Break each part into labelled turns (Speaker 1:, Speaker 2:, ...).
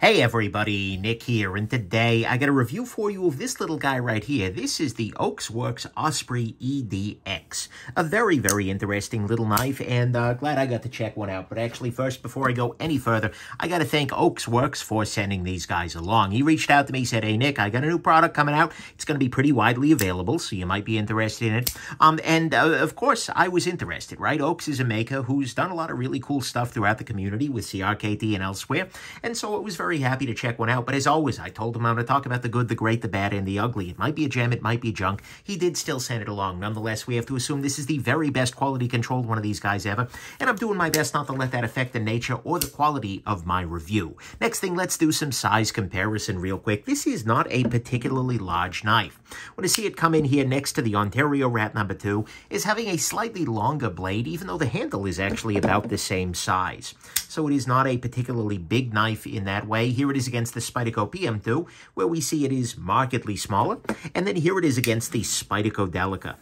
Speaker 1: Hey everybody, Nick here, and today I got a review for you of this little guy right here. This is the Oaks Works Osprey EDX. A very, very interesting little knife, and uh, glad I got to check one out. But actually, first, before I go any further, I got to thank Oaks Works for sending these guys along. He reached out to me, said, hey Nick, I got a new product coming out. It's going to be pretty widely available, so you might be interested in it. Um, and uh, of course, I was interested, right? Oaks is a maker who's done a lot of really cool stuff throughout the community with CRKT and elsewhere, and so it was very very happy to check one out. But as always, I told him I'm going to talk about the good, the great, the bad, and the ugly. It might be a gem, it might be junk. He did still send it along. Nonetheless, we have to assume this is the very best quality controlled one of these guys ever, and I'm doing my best not to let that affect the nature or the quality of my review. Next thing, let's do some size comparison real quick. This is not a particularly large knife. When I see it come in here next to the Ontario Rat number 2 is having a slightly longer blade, even though the handle is actually about the same size so it is not a particularly big knife in that way. Here it is against the Spydeco PM2, where we see it is markedly smaller, and then here it is against the Spydeco Delica.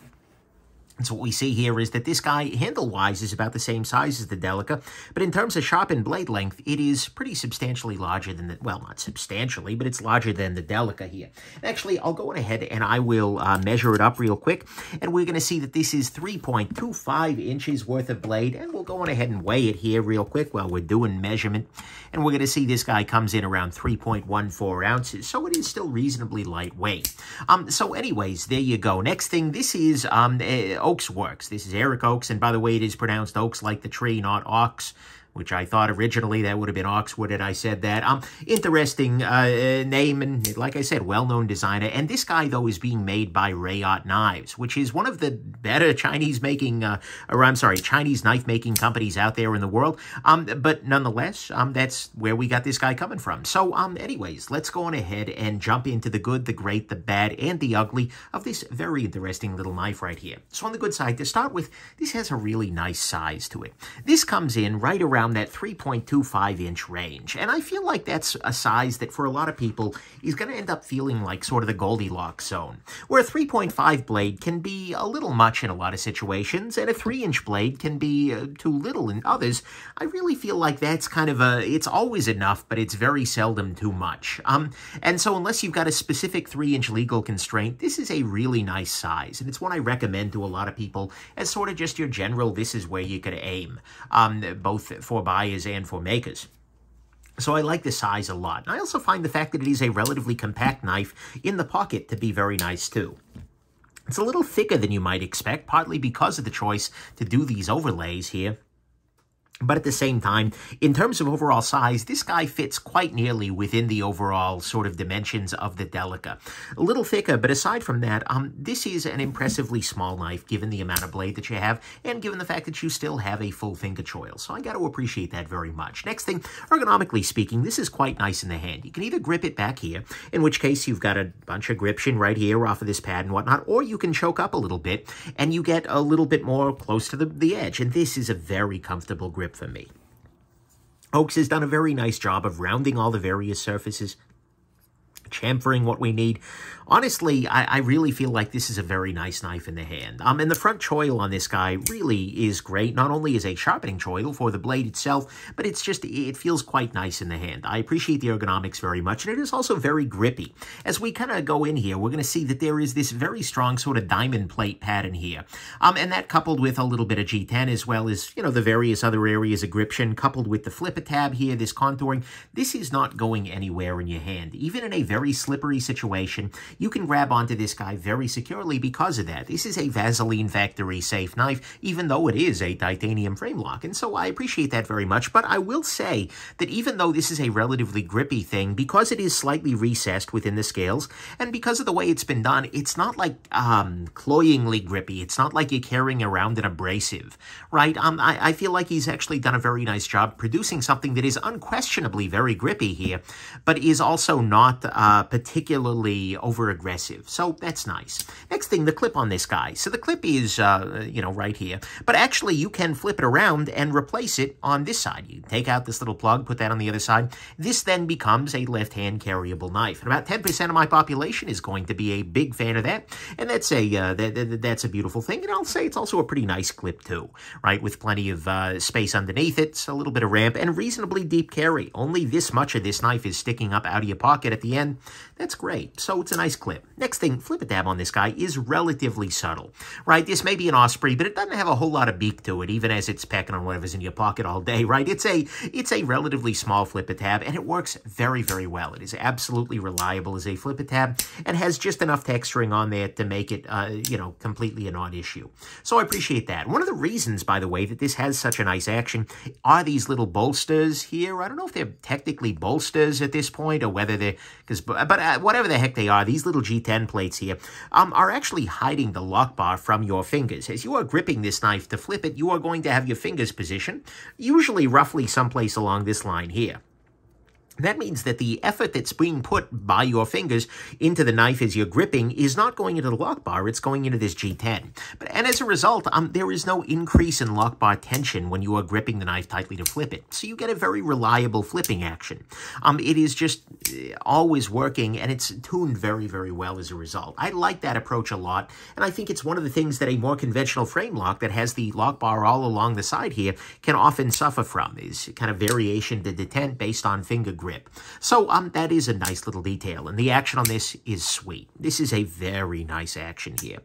Speaker 1: And so what we see here is that this guy, handle-wise, is about the same size as the Delica, but in terms of sharpened blade length, it is pretty substantially larger than the, well, not substantially, but it's larger than the Delica here. actually, I'll go on ahead and I will uh, measure it up real quick, and we're going to see that this is 3.25 inches worth of blade, and we'll go on ahead and weigh it here real quick while we're doing measurement, and we're going to see this guy comes in around 3.14 ounces, so it is still reasonably lightweight. Um, so anyways, there you go. Next thing, this is, um, a, eh, Oaks Works. This is Eric Oaks, and by the way, it is pronounced Oaks like the tree, not Ox which I thought originally that would have been Oxwood, and I said that. Um, interesting uh, uh, name, and like I said, well-known designer. And this guy, though, is being made by Rayot Knives, which is one of the better Chinese-making, uh, or I'm sorry, Chinese knife-making companies out there in the world. Um, but nonetheless, um, that's where we got this guy coming from. So, um, anyways, let's go on ahead and jump into the good, the great, the bad, and the ugly of this very interesting little knife right here. So on the good side, to start with, this has a really nice size to it. This comes in right around around that 3.25-inch range. And I feel like that's a size that for a lot of people is going to end up feeling like sort of the Goldilocks zone, where a 3.5 blade can be a little much in a lot of situations, and a 3-inch blade can be uh, too little in others. I really feel like that's kind of a, it's always enough, but it's very seldom too much. Um, and so unless you've got a specific 3-inch legal constraint, this is a really nice size, and it's one I recommend to a lot of people as sort of just your general, this is where you could aim, um, both for for buyers and for makers. So I like the size a lot. And I also find the fact that it is a relatively compact knife in the pocket to be very nice too. It's a little thicker than you might expect, partly because of the choice to do these overlays here. But at the same time, in terms of overall size, this guy fits quite nearly within the overall sort of dimensions of the Delica. A little thicker, but aside from that, um, this is an impressively small knife given the amount of blade that you have and given the fact that you still have a full finger choil. So I got to appreciate that very much. Next thing, ergonomically speaking, this is quite nice in the hand. You can either grip it back here, in which case you've got a bunch of gription right here off of this pad and whatnot, or you can choke up a little bit and you get a little bit more close to the, the edge. And this is a very comfortable grip grip for me. Oakes has done a very nice job of rounding all the various surfaces chamfering what we need. Honestly, I, I, really feel like this is a very nice knife in the hand. Um, and the front choil on this guy really is great. Not only is a sharpening choil for the blade itself, but it's just, it feels quite nice in the hand. I appreciate the ergonomics very much, and it is also very grippy. As we kind of go in here, we're going to see that there is this very strong sort of diamond plate pattern here. Um, and that coupled with a little bit of G10 as well as, you know, the various other areas of gription, coupled with the flipper tab here, this contouring, this is not going anywhere in your hand. Even in a very very slippery situation. You can grab onto this guy very securely because of that. This is a Vaseline factory safe knife, even though it is a titanium frame lock. And so I appreciate that very much. But I will say that even though this is a relatively grippy thing, because it is slightly recessed within the scales, and because of the way it's been done, it's not like um, cloyingly grippy. It's not like you're carrying around an abrasive, right? Um, I, I feel like he's actually done a very nice job producing something that is unquestionably very grippy here, but is also not... Uh, uh, particularly over-aggressive. So that's nice. Next thing, the clip on this guy. So the clip is, uh, you know, right here. But actually, you can flip it around and replace it on this side. You take out this little plug, put that on the other side. This then becomes a left-hand carryable knife. And about 10% of my population is going to be a big fan of that. And that's a, uh, that, that, that's a beautiful thing. And I'll say it's also a pretty nice clip, too, right? With plenty of uh, space underneath it, a little bit of ramp, and reasonably deep carry. Only this much of this knife is sticking up out of your pocket at the end that's great. So it's a nice clip. Next thing, flip a dab on this guy is relatively subtle, right? This may be an osprey, but it doesn't have a whole lot of beak to it, even as it's pecking on whatever's in your pocket all day, right? It's a it's a relatively small flip a tab, and it works very, very well. It is absolutely reliable as a flip a tab and has just enough texturing on there to make it, uh, you know, completely a non-issue. So I appreciate that. One of the reasons, by the way, that this has such a nice action are these little bolsters here. I don't know if they're technically bolsters at this point or whether they're, because but, but uh, whatever the heck they are, these little G10 plates here um, are actually hiding the lock bar from your fingers. As you are gripping this knife to flip it, you are going to have your fingers positioned, usually roughly someplace along this line here. That means that the effort that's being put by your fingers into the knife as you're gripping is not going into the lock bar, it's going into this G10. But, and as a result, um, there is no increase in lock bar tension when you are gripping the knife tightly to flip it. So you get a very reliable flipping action. Um, it is just uh, always working, and it's tuned very, very well as a result. I like that approach a lot, and I think it's one of the things that a more conventional frame lock that has the lock bar all along the side here can often suffer from, is kind of variation to detent based on finger grip grip. So um, that is a nice little detail, and the action on this is sweet. This is a very nice action here.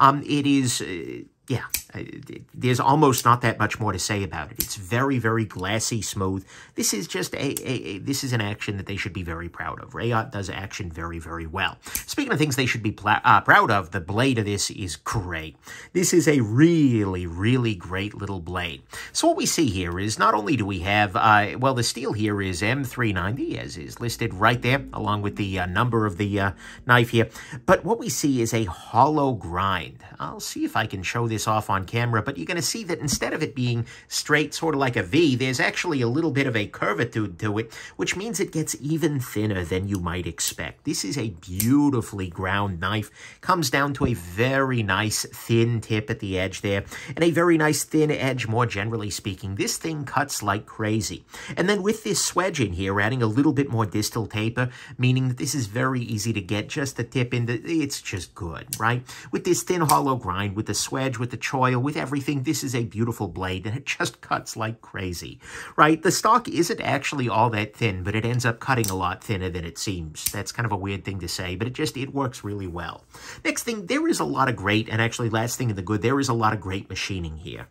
Speaker 1: Um, it is... Uh, yeah, there's almost not that much more to say about it. It's very, very glassy smooth. This is just a, a, a, this is an action that they should be very proud of. Rayot does action very, very well. Speaking of things they should be uh, proud of, the blade of this is great. This is a really, really great little blade. So what we see here is not only do we have, uh, well, the steel here is M390, as is listed right there, along with the uh, number of the uh, knife here, but what we see is a hollow grind. I'll see if I can show this this off on camera, but you're going to see that instead of it being straight, sort of like a V, there's actually a little bit of a curvitude to it, which means it gets even thinner than you might expect. This is a beautifully ground knife. Comes down to a very nice thin tip at the edge there, and a very nice thin edge more generally speaking. This thing cuts like crazy. And then with this swedge in here, adding a little bit more distal taper, meaning that this is very easy to get just the tip in. it's just good, right? With this thin hollow grind, with the swedge, with with the choil, with everything, this is a beautiful blade, and it just cuts like crazy, right? The stock isn't actually all that thin, but it ends up cutting a lot thinner than it seems. That's kind of a weird thing to say, but it just, it works really well. Next thing, there is a lot of great, and actually last thing in the good, there is a lot of great machining here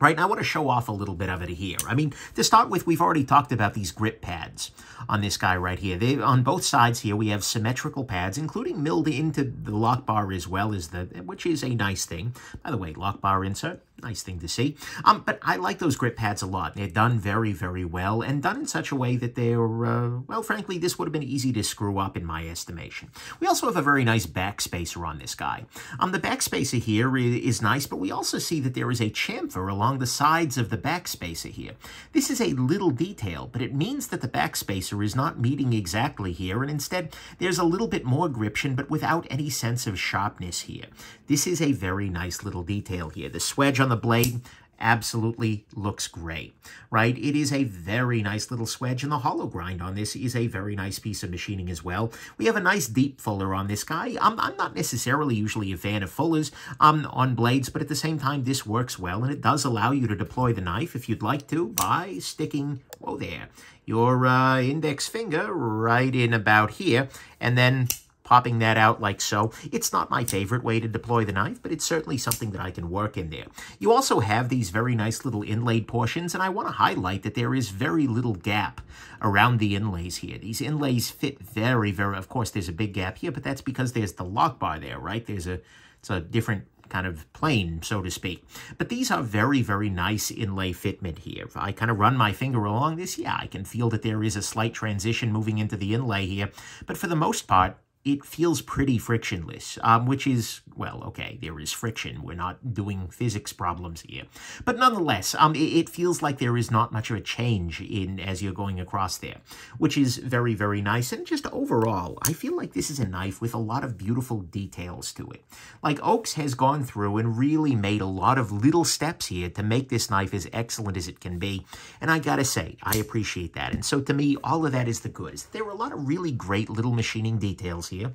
Speaker 1: right? And I want to show off a little bit of it here. I mean, to start with, we've already talked about these grip pads on this guy right here. They On both sides here, we have symmetrical pads, including milled into the lock bar as well as the, which is a nice thing. By the way, lock bar insert, nice thing to see. Um, but I like those grip pads a lot. They're done very, very well and done in such a way that they're, uh, well, frankly, this would have been easy to screw up in my estimation. We also have a very nice backspacer on this guy. Um, the backspacer here is nice, but we also see that there is a chamfer along the sides of the backspacer here. This is a little detail, but it means that the backspacer is not meeting exactly here, and instead there's a little bit more gription, but without any sense of sharpness here. This is a very nice little detail here. The swedge on on the blade absolutely looks great, right? It is a very nice little swedge, and the hollow grind on this is a very nice piece of machining as well. We have a nice deep fuller on this guy. I'm, I'm not necessarily usually a fan of fullers um, on blades, but at the same time, this works well, and it does allow you to deploy the knife if you'd like to by sticking, oh there, your uh, index finger right in about here, and then popping that out like so. It's not my favorite way to deploy the knife, but it's certainly something that I can work in there. You also have these very nice little inlaid portions, and I want to highlight that there is very little gap around the inlays here. These inlays fit very, very, of course, there's a big gap here, but that's because there's the lock bar there, right? There's a, it's a different kind of plane, so to speak. But these are very, very nice inlay fitment here. If I kind of run my finger along this, yeah, I can feel that there is a slight transition moving into the inlay here. But for the most part, it feels pretty frictionless, um, which is, well, okay, there is friction. We're not doing physics problems here. But nonetheless, um, it, it, feels like there is not much of a change in as you're going across there, which is very, very nice. And just overall, I feel like this is a knife with a lot of beautiful details to it. Like Oakes has gone through and really made a lot of little steps here to make this knife as excellent as it can be. And I gotta say, I appreciate that. And so to me, all of that is the goods. There are a lot of really great little machining details here you.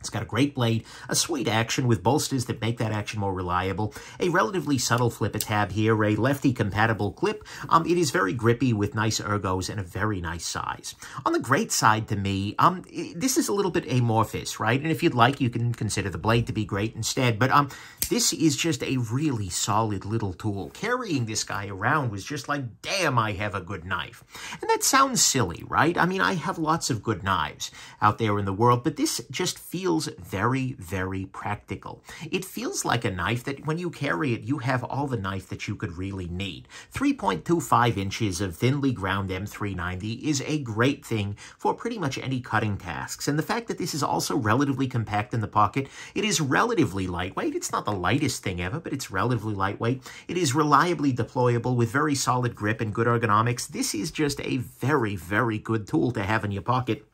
Speaker 1: It's got a great blade, a sweet action with bolsters that make that action more reliable, a relatively subtle flipper tab here, a lefty-compatible clip. Um, it is very grippy with nice ergos and a very nice size. On the great side to me, um, this is a little bit amorphous, right? And if you'd like, you can consider the blade to be great instead, but um, this is just a really solid little tool. Carrying this guy around was just like, damn, I have a good knife. And that sounds silly, right? I mean, I have lots of good knives out there in the world, but this just feels feels very, very practical. It feels like a knife that when you carry it, you have all the knife that you could really need. 3.25 inches of thinly ground M390 is a great thing for pretty much any cutting tasks. And the fact that this is also relatively compact in the pocket, it is relatively lightweight. It's not the lightest thing ever, but it's relatively lightweight. It is reliably deployable with very solid grip and good ergonomics. This is just a very, very good tool to have in your pocket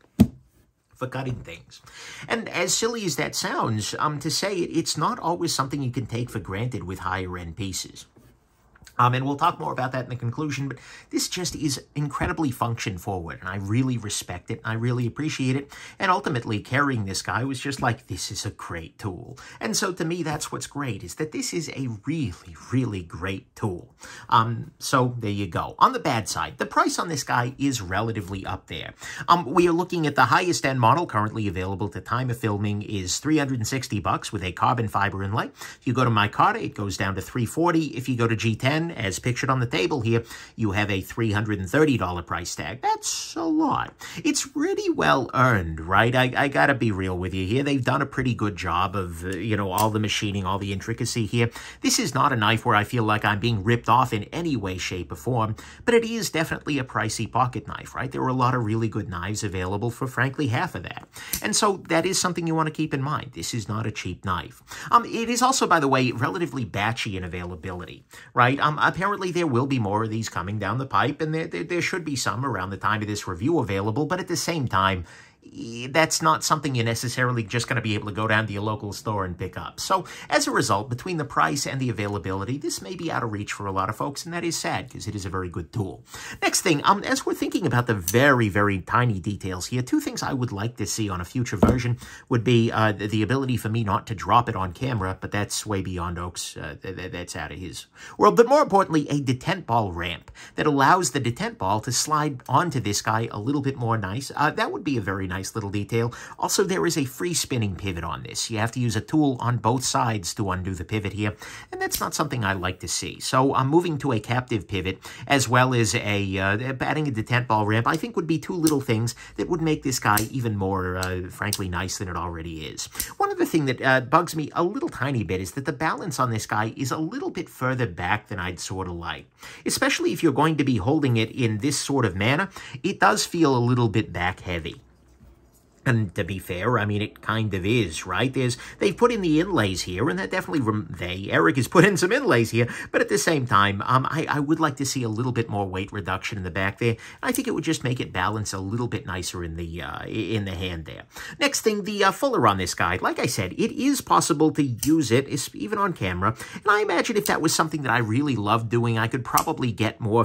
Speaker 1: for cutting things. And as silly as that sounds, um, to say it, it's not always something you can take for granted with higher end pieces. Um, and we'll talk more about that in the conclusion, but this just is incredibly function forward, and I really respect it. I really appreciate it. And ultimately, carrying this guy was just like, this is a great tool. And so to me, that's what's great, is that this is a really, really great tool. Um, so there you go. On the bad side, the price on this guy is relatively up there. Um, we are looking at the highest end model currently available at the time of filming is 360 bucks with a carbon fiber inlay. If you go to Micarta, it goes down to 340. If you go to G10, as pictured on the table here, you have a $330 price tag. That's a lot. It's really well earned, right? I, I gotta be real with you here. They've done a pretty good job of, uh, you know, all the machining, all the intricacy here. This is not a knife where I feel like I'm being ripped off in any way, shape, or form, but it is definitely a pricey pocket knife, right? There are a lot of really good knives available for, frankly, half of that. And so that is something you want to keep in mind. This is not a cheap knife. Um, it is also, by the way, relatively batchy in availability, right? Um, um, apparently, there will be more of these coming down the pipe, and there, there, there should be some around the time of this review available, but at the same time, that's not something you're necessarily just going to be able to go down to your local store and pick up. So as a result, between the price and the availability, this may be out of reach for a lot of folks, and that is sad because it is a very good tool. Next thing, um, as we're thinking about the very, very tiny details here, two things I would like to see on a future version would be uh, the, the, ability for me not to drop it on camera, but that's way beyond Oak's. Uh, th th that's out of his world. But more importantly, a detent ball ramp that allows the detent ball to slide onto this guy a little bit more nice. Uh, that would be a very nice nice little detail. Also, there is a free spinning pivot on this. You have to use a tool on both sides to undo the pivot here, and that's not something I like to see. So I'm moving to a captive pivot as well as a uh, adding a detent ball ramp. I think would be two little things that would make this guy even more, uh, frankly, nice than it already is. One other thing that uh, bugs me a little tiny bit is that the balance on this guy is a little bit further back than I'd sort of like, especially if you're going to be holding it in this sort of manner. It does feel a little bit back heavy. And to be fair, I mean, it kind of is, right? There's, they've put in the inlays here, and they're definitely, they, Eric, has put in some inlays here. But at the same time, um, I, I would like to see a little bit more weight reduction in the back there. I think it would just make it balance a little bit nicer in the, uh, in the hand there. Next thing, the uh, fuller on this guy. Like I said, it is possible to use it, even on camera. And I imagine if that was something that I really loved doing, I could probably get more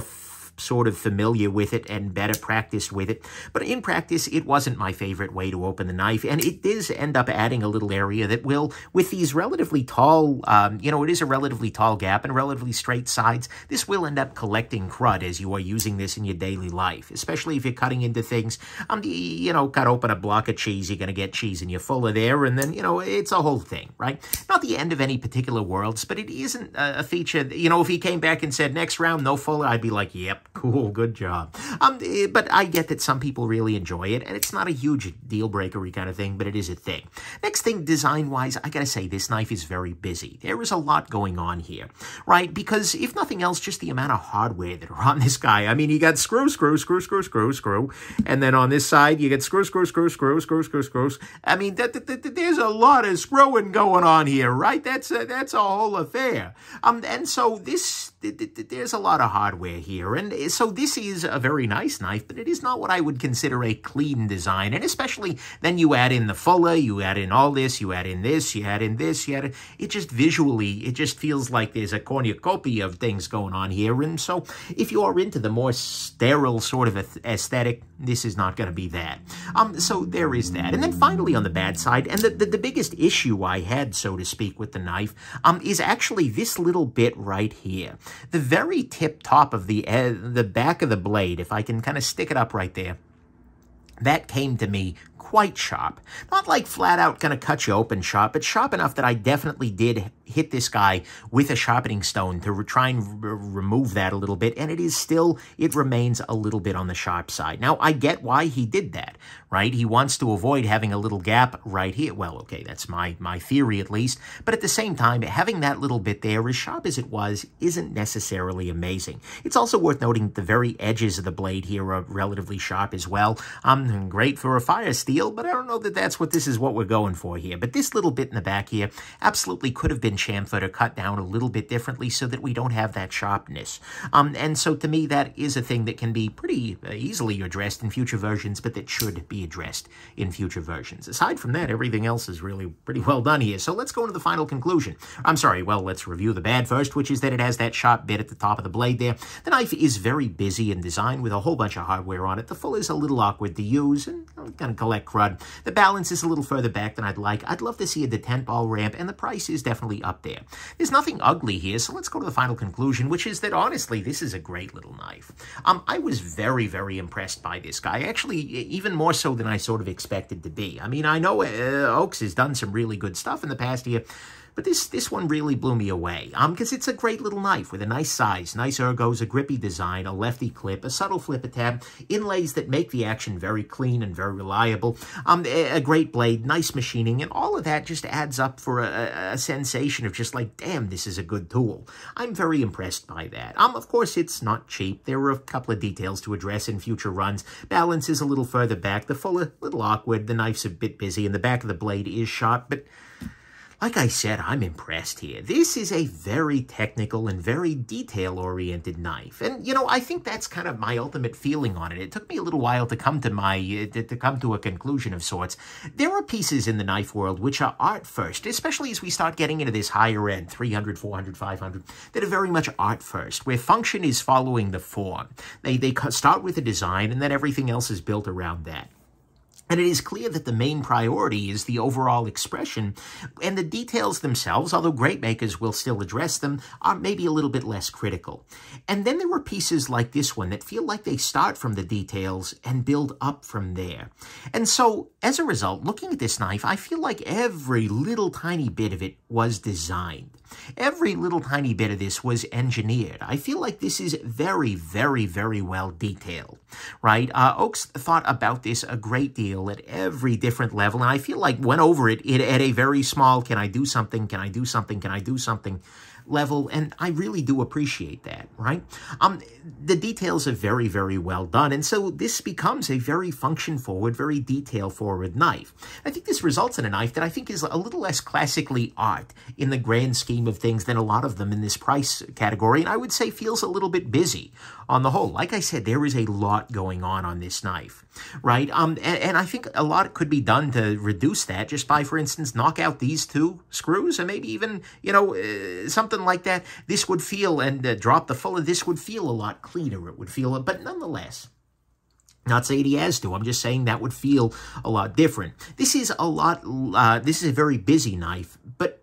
Speaker 1: sort of familiar with it and better practiced with it. But in practice, it wasn't my favorite way to open the knife, and it does end up adding a little area that will, with these relatively tall, um, you know, it is a relatively tall gap and relatively straight sides, this will end up collecting crud as you are using this in your daily life, especially if you're cutting into things. Um, you know, cut open a block of cheese, you're going to get cheese in your fuller there, and then, you know, it's a whole thing, right? Not the end of any particular worlds, but it isn't a feature, you know, if he came back and said, next round, no fuller, I'd be like, yep, Cool, good job. Um, but I get that some people really enjoy it, and it's not a huge deal breakery kind of thing, but it is a thing. Next thing, design-wise, I gotta say, this knife is very busy. There is a lot going on here, right? Because if nothing else, just the amount of hardware that are on this guy. I mean, you got screw, screw, screw, screw, screw, screw, and then on this side, you get screw, screw, screw, screw, screw, screw, screws. I mean, that, there's a lot of screwing going on here, right? That's a, that's a whole affair. Um, and so this there's a lot of hardware here. And eh, so this is a very nice knife, but it is not what I would consider a clean design. And especially then you add in the fuller, you add in all this, you add in this, you add in this, you add in, it just visually, it just feels like there's a cornucopia of things going on here. And so if you are into the more sterile sort of aesthetic, this is not going to be that. Um, so there is that. And then finally on the bad side, and the, the, the biggest issue I had, so to speak, with the knife um, is actually this little bit right here the very tip top of the, uh, the back of the blade, if I can kind of stick it up right there, that came to me quite sharp. Not like flat out going to cut you open sharp, but sharp enough that I definitely did hit this guy with a sharpening stone to try and remove that a little bit, and it is still, it remains a little bit on the sharp side. Now, I get why he did that, right? He wants to avoid having a little gap right here. Well, okay, that's my, my theory at least. But at the same time, having that little bit there, as sharp as it was, isn't necessarily amazing. It's also worth noting that the very edges of the blade here are relatively sharp as well. Um, great for a fire steel, but I don't know that that's what this is what we're going for here. But this little bit in the back here absolutely could have been chamfered or cut down a little bit differently so that we don't have that sharpness. Um, and so to me, that is a thing that can be pretty uh, easily addressed in future versions, but that should be addressed in future versions. Aside from that, everything else is really pretty well done here. So let's go into the final conclusion. I'm sorry, well, let's review the bad first, which is that it has that sharp bit at the top of the blade there. The knife is very busy in design with a whole bunch of hardware on it. The full is a little awkward to use and kind of collect crud. The balance is a little further back than I'd like. I'd love to see a detent ball ramp, and the price is definitely up there. There's nothing ugly here, so let's go to the final conclusion, which is that honestly, this is a great little knife. Um, I was very, very impressed by this guy. Actually, even more so than I sort of expected to be. I mean, I know uh, Oaks has done some really good stuff in the past year, but this, this one really blew me away because um, it's a great little knife with a nice size, nice ergos, a grippy design, a lefty clip, a subtle flipper tab, inlays that make the action very clean and very reliable, um, a, a great blade, nice machining, and all of that just adds up for a, a, sensation of just like, damn, this is a good tool. I'm very impressed by that. Um, Of course, it's not cheap. There are a couple of details to address in future runs. Balance is a little further back. The fuller, a little awkward. The knife's a bit busy, and the back of the blade is sharp, but... Like I said, I'm impressed here. This is a very technical and very detail-oriented knife. And, you know, I think that's kind of my ultimate feeling on it. It took me a little while to come to my, uh, to, come to a conclusion of sorts. There are pieces in the knife world which are art first, especially as we start getting into this higher end, 300, 400, 500, that are very much art first, where function is following the form. They, they start with a the design and then everything else is built around that. And it is clear that the main priority is the overall expression, and the details themselves, although great makers will still address them, are maybe a little bit less critical. And then there were pieces like this one that feel like they start from the details and build up from there. And so, as a result, looking at this knife, I feel like every little tiny bit of it was designed. Every little tiny bit of this was engineered. I feel like this is very, very, very well detailed, right? Uh, Oakes thought about this a great deal at every different level. And I feel like went over it, it at a very small, can I do something? Can I do something? Can I do something? level, and I really do appreciate that, right? Um, the details are very, very well done, and so this becomes a very function-forward, very detail-forward knife. I think this results in a knife that I think is a little less classically art in the grand scheme of things than a lot of them in this price category, and I would say feels a little bit busy on the whole. Like I said, there is a lot going on on this knife, right? Um, and, and I think a lot could be done to reduce that just by, for instance, knock out these two screws and maybe even, you know, uh, something something like that, this would feel, and uh, drop the fuller, this would feel a lot cleaner. It would feel, but nonetheless, not saying he has to. I'm just saying that would feel a lot different. This is a lot, uh, this is a very busy knife, but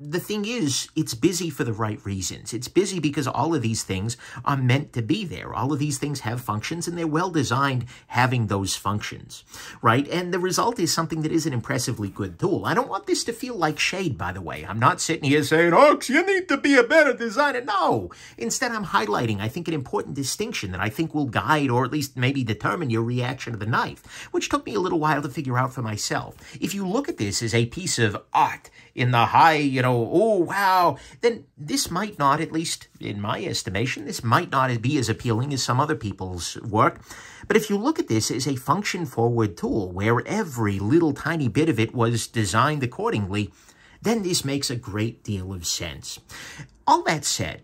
Speaker 1: the thing is, it's busy for the right reasons. It's busy because all of these things are meant to be there. All of these things have functions, and they're well designed having those functions, right? And the result is something that is an impressively good tool. I don't want this to feel like shade, by the way. I'm not sitting here saying, Ox, you need to be a better designer. No. Instead, I'm highlighting, I think, an important distinction that I think will guide or at least maybe determine your reaction to the knife, which took me a little while to figure out for myself. If you look at this as a piece of art, in the high, you know, oh, wow, then this might not, at least in my estimation, this might not be as appealing as some other people's work. But if you look at this as a function-forward tool where every little tiny bit of it was designed accordingly, then this makes a great deal of sense. All that said,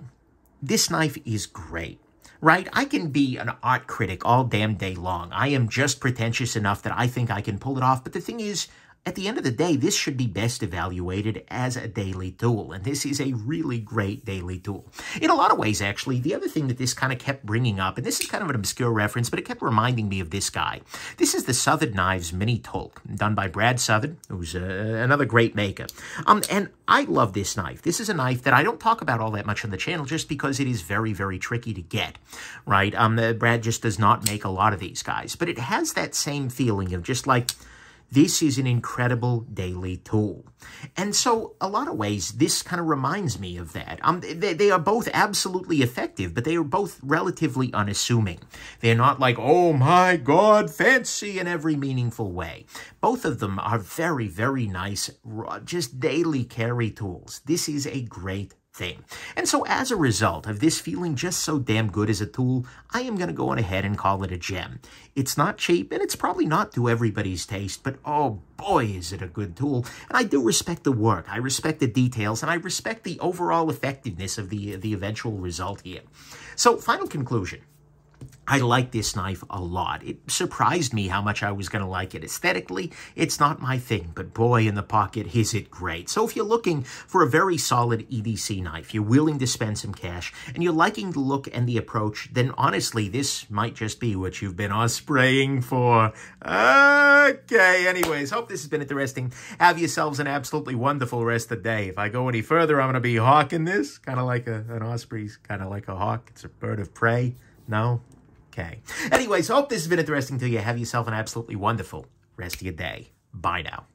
Speaker 1: this knife is great right? I can be an art critic all damn day long. I am just pretentious enough that I think I can pull it off. But the thing is, at the end of the day, this should be best evaluated as a daily tool, and this is a really great daily tool. In a lot of ways, actually, the other thing that this kind of kept bringing up, and this is kind of an obscure reference, but it kept reminding me of this guy. This is the Southern Knives mini talk done by Brad Southern, who's uh, another great maker. Um, and I love this knife. This is a knife that I don't talk about all that much on the channel just because it is very, very tricky to get, right? Um, uh, Brad just does not make a lot of these guys, but it has that same feeling of just like, this is an incredible daily tool. And so, a lot of ways, this kind of reminds me of that. Um, they, they are both absolutely effective, but they are both relatively unassuming. They're not like, oh my God, fancy in every meaningful way. Both of them are very, very nice, just daily carry tools. This is a great thing. And so as a result of this feeling just so damn good as a tool, I am going to go on ahead and call it a gem. It's not cheap, and it's probably not to everybody's taste, but oh boy, is it a good tool. And I do respect the work, I respect the details, and I respect the overall effectiveness of the, the eventual result here. So final conclusion. I like this knife a lot. It surprised me how much I was going to like it aesthetically. It's not my thing, but boy, in the pocket, is it great. So if you're looking for a very solid EDC knife, you're willing to spend some cash, and you're liking the look and the approach, then honestly, this might just be what you've been spraying for. Okay, anyways, hope this has been interesting. Have yourselves an absolutely wonderful rest of the day. If I go any further, I'm going to be hawking this, kind of like a, an osprey's, kind of like a hawk. It's a bird of prey. No, Okay. Anyways, hope this has been interesting to you. Have yourself an absolutely wonderful rest of your day. Bye now.